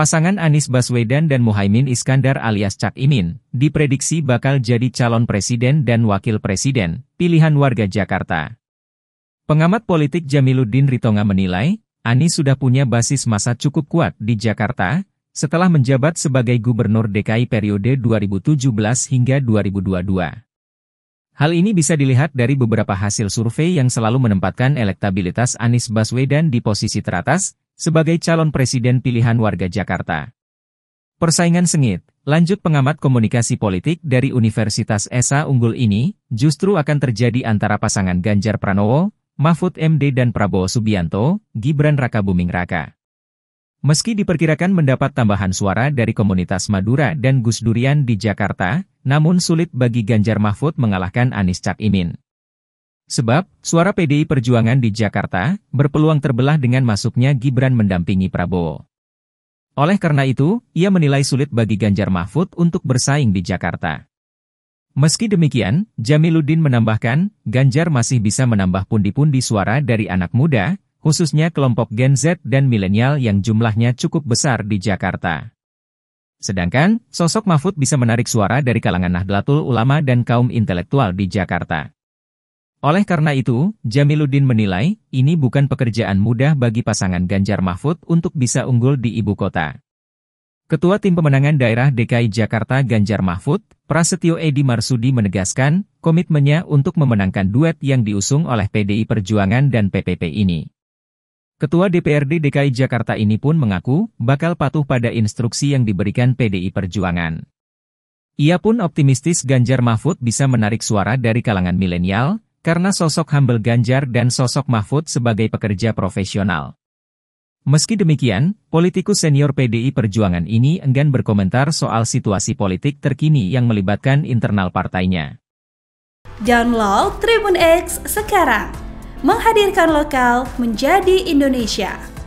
Pasangan Anies Baswedan dan Muhaimin Iskandar alias Cak Imin, diprediksi bakal jadi calon presiden dan wakil presiden, pilihan warga Jakarta. Pengamat politik Jamiluddin Ritonga menilai, Anies sudah punya basis masa cukup kuat di Jakarta, setelah menjabat sebagai gubernur DKI periode 2017 hingga 2022. Hal ini bisa dilihat dari beberapa hasil survei yang selalu menempatkan elektabilitas Anies Baswedan di posisi teratas, sebagai calon presiden pilihan warga Jakarta. Persaingan sengit, lanjut pengamat komunikasi politik dari Universitas Esa Unggul ini, justru akan terjadi antara pasangan Ganjar Pranowo, Mahfud MD dan Prabowo Subianto, Gibran Raka Buming Raka. Meski diperkirakan mendapat tambahan suara dari komunitas Madura dan Gus Durian di Jakarta, namun sulit bagi Ganjar Mahfud mengalahkan Anies Cak Imin. Sebab, suara PDI Perjuangan di Jakarta berpeluang terbelah dengan masuknya Gibran mendampingi Prabowo. Oleh karena itu, ia menilai sulit bagi Ganjar Mahfud untuk bersaing di Jakarta. Meski demikian, Jamiluddin menambahkan, Ganjar masih bisa menambah pundi-pundi suara dari anak muda, khususnya kelompok Gen Z dan milenial yang jumlahnya cukup besar di Jakarta. Sedangkan, sosok Mahfud bisa menarik suara dari kalangan Nahdlatul Ulama dan kaum intelektual di Jakarta. Oleh karena itu, Jamiluddin menilai, ini bukan pekerjaan mudah bagi pasangan Ganjar Mahfud untuk bisa unggul di ibu kota. Ketua Tim Pemenangan Daerah DKI Jakarta Ganjar Mahfud, Prasetyo Edi Marsudi menegaskan, komitmennya untuk memenangkan duet yang diusung oleh PDI Perjuangan dan PPP ini. Ketua DPRD DKI Jakarta ini pun mengaku bakal patuh pada instruksi yang diberikan PDI Perjuangan. Ia pun optimistis Ganjar Mahfud bisa menarik suara dari kalangan milenial, karena sosok Humble Ganjar dan sosok Mahfud sebagai pekerja profesional. Meski demikian, politikus senior PDI Perjuangan ini enggan berkomentar soal situasi politik terkini yang melibatkan internal partainya. Download Tribun X sekarang, menghadirkan lokal menjadi Indonesia.